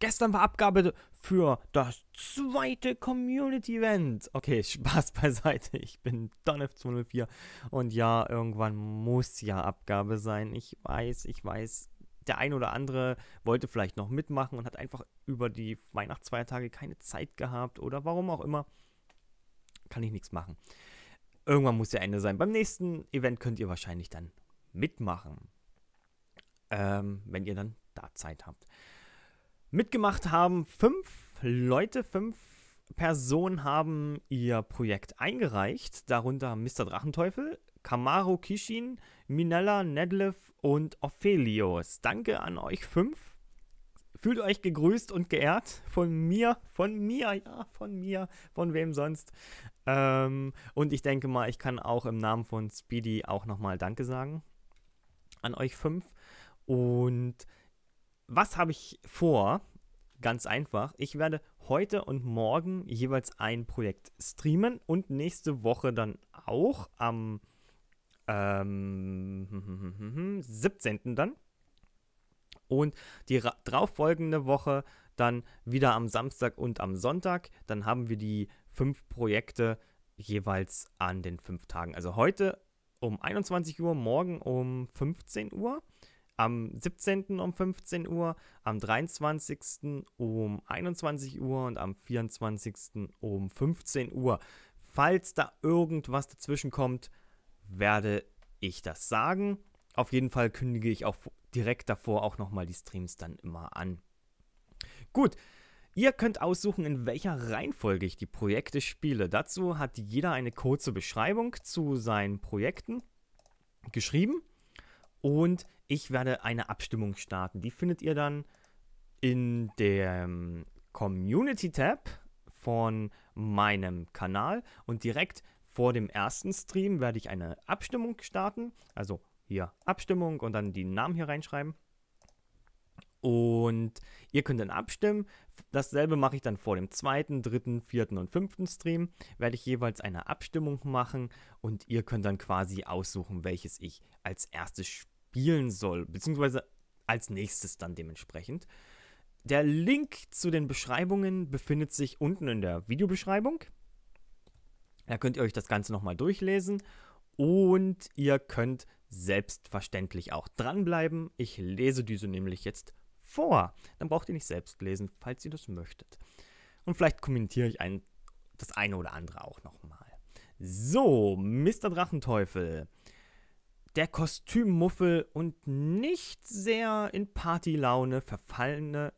Gestern war Abgabe für das zweite Community Event. Okay, Spaß beiseite. Ich bin DonF204 und ja, irgendwann muss ja Abgabe sein. Ich weiß, ich weiß. Der ein oder andere wollte vielleicht noch mitmachen und hat einfach über die Weihnachtsfeiertage keine Zeit gehabt oder warum auch immer. Kann ich nichts machen. Irgendwann muss ja Ende sein. Beim nächsten Event könnt ihr wahrscheinlich dann mitmachen, ähm, wenn ihr dann da Zeit habt. Mitgemacht haben fünf Leute, fünf Personen haben ihr Projekt eingereicht, darunter Mr. Drachenteufel, Kamaro Kishin, Minella, Nedlev und Ophelios. Danke an euch fünf. Fühlt euch gegrüßt und geehrt von mir, von mir, ja, von mir, von wem sonst. Ähm, und ich denke mal, ich kann auch im Namen von Speedy auch nochmal Danke sagen an euch fünf. Und was habe ich vor? Ganz einfach. Ich werde heute und morgen jeweils ein Projekt streamen und nächste Woche dann auch am ähm, 17. dann. Und die darauffolgende Woche dann wieder am Samstag und am Sonntag. Dann haben wir die fünf Projekte jeweils an den fünf Tagen. Also heute um 21 Uhr, morgen um 15 Uhr, am 17. um 15 Uhr, am 23. um 21 Uhr und am 24. um 15 Uhr. Falls da irgendwas dazwischen kommt, werde ich das sagen. Auf jeden Fall kündige ich auch direkt davor auch nochmal die Streams dann immer an. Gut, Ihr könnt aussuchen, in welcher Reihenfolge ich die Projekte spiele. Dazu hat jeder eine kurze Beschreibung zu seinen Projekten geschrieben. Und ich werde eine Abstimmung starten. Die findet ihr dann in dem Community-Tab von meinem Kanal. Und direkt vor dem ersten Stream werde ich eine Abstimmung starten. Also hier Abstimmung und dann die Namen hier reinschreiben. Und ihr könnt dann abstimmen. Dasselbe mache ich dann vor dem zweiten, dritten, vierten und fünften Stream. Werde ich jeweils eine Abstimmung machen und ihr könnt dann quasi aussuchen, welches ich als erstes spiele spielen soll, beziehungsweise als nächstes dann dementsprechend. Der Link zu den Beschreibungen befindet sich unten in der Videobeschreibung. Da könnt ihr euch das Ganze nochmal durchlesen und ihr könnt selbstverständlich auch dranbleiben. Ich lese diese nämlich jetzt vor. Dann braucht ihr nicht selbst lesen, falls ihr das möchtet. Und vielleicht kommentiere ich ein, das eine oder andere auch nochmal. So, Mr. Drachenteufel der Kostümmuffel und nicht sehr in Partylaune verfallene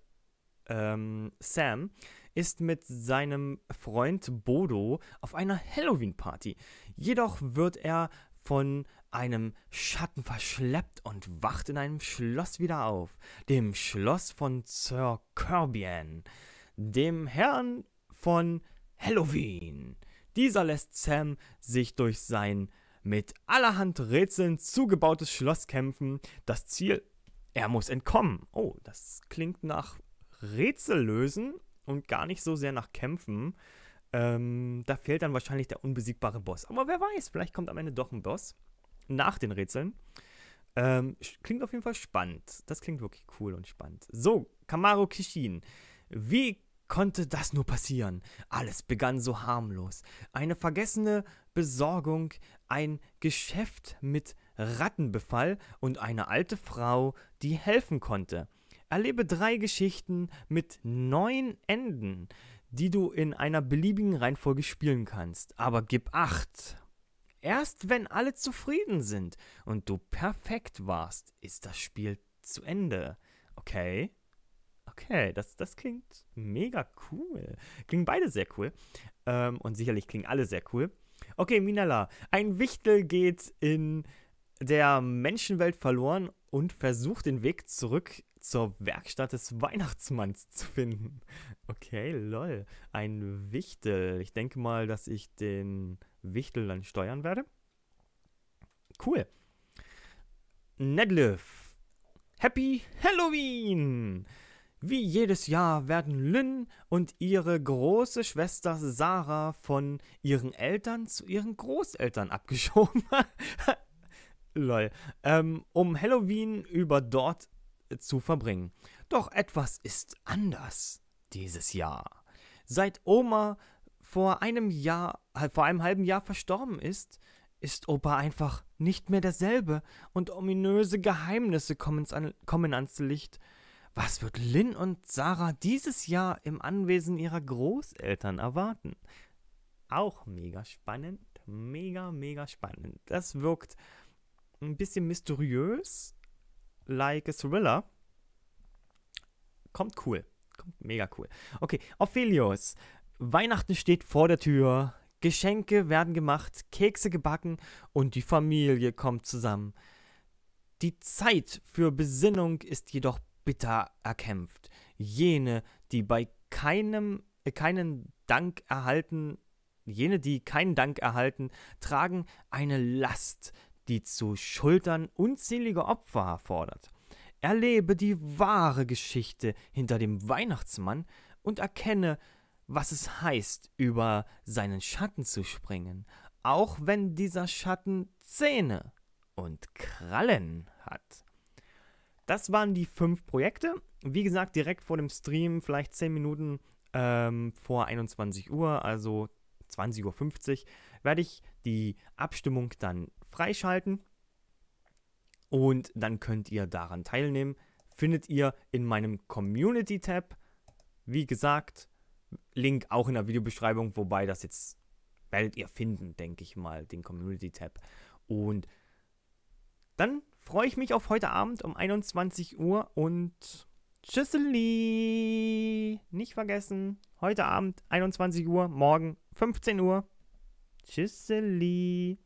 ähm, Sam ist mit seinem Freund Bodo auf einer Halloween-Party. Jedoch wird er von einem Schatten verschleppt und wacht in einem Schloss wieder auf, dem Schloss von Sir Kirbyan, dem Herrn von Halloween. Dieser lässt Sam sich durch sein mit allerhand Rätseln zugebautes Schloss kämpfen. Das Ziel, er muss entkommen. Oh, das klingt nach Rätsel lösen und gar nicht so sehr nach Kämpfen. Ähm, da fehlt dann wahrscheinlich der unbesiegbare Boss. Aber wer weiß, vielleicht kommt am Ende doch ein Boss nach den Rätseln. Ähm, klingt auf jeden Fall spannend. Das klingt wirklich cool und spannend. So, Kamaro Kishin. Wie konnte das nur passieren? Alles begann so harmlos. Eine vergessene Besorgung, ein Geschäft mit Rattenbefall und eine alte Frau, die helfen konnte. Erlebe drei Geschichten mit neun Enden, die du in einer beliebigen Reihenfolge spielen kannst. Aber gib acht. Erst wenn alle zufrieden sind und du perfekt warst, ist das Spiel zu Ende. Okay? Okay, das, das klingt mega cool. Klingen beide sehr cool. Ähm, und sicherlich klingen alle sehr cool. Okay, Minala. Ein Wichtel geht in der Menschenwelt verloren und versucht den Weg zurück zur Werkstatt des Weihnachtsmanns zu finden. Okay, lol. Ein Wichtel. Ich denke mal, dass ich den Wichtel dann steuern werde. Cool. Nedliff. Happy Halloween! Wie jedes Jahr werden Lynn und ihre große Schwester Sarah von ihren Eltern zu ihren Großeltern abgeschoben. Lol. Ähm, um Halloween über dort äh, zu verbringen. Doch etwas ist anders dieses Jahr. Seit Oma vor einem Jahr, äh, vor einem halben Jahr verstorben ist, ist Opa einfach nicht mehr derselbe und ominöse Geheimnisse kommen, kommen ans Licht was wird Lynn und Sarah dieses Jahr im Anwesen ihrer Großeltern erwarten? Auch mega spannend, mega, mega spannend. Das wirkt ein bisschen mysteriös, like a thriller. Kommt cool, kommt mega cool. Okay, Ophelios, Weihnachten steht vor der Tür, Geschenke werden gemacht, Kekse gebacken und die Familie kommt zusammen. Die Zeit für Besinnung ist jedoch bitter erkämpft. Jene, die bei keinem, äh, keinen Dank erhalten, jene, die keinen Dank erhalten, tragen eine Last, die zu schultern unzählige Opfer erfordert. Erlebe die wahre Geschichte hinter dem Weihnachtsmann und erkenne, was es heißt, über seinen Schatten zu springen, auch wenn dieser Schatten Zähne und Krallen hat. Das waren die fünf Projekte. Wie gesagt, direkt vor dem Stream, vielleicht 10 Minuten ähm, vor 21 Uhr, also 20.50 Uhr, werde ich die Abstimmung dann freischalten. Und dann könnt ihr daran teilnehmen. Findet ihr in meinem Community-Tab. Wie gesagt, Link auch in der Videobeschreibung, wobei das jetzt werdet ihr finden, denke ich mal, den Community-Tab. Und dann freue ich mich auf heute Abend um 21 Uhr und tschüsseli. Nicht vergessen, heute Abend 21 Uhr, morgen 15 Uhr. Tschüsseli.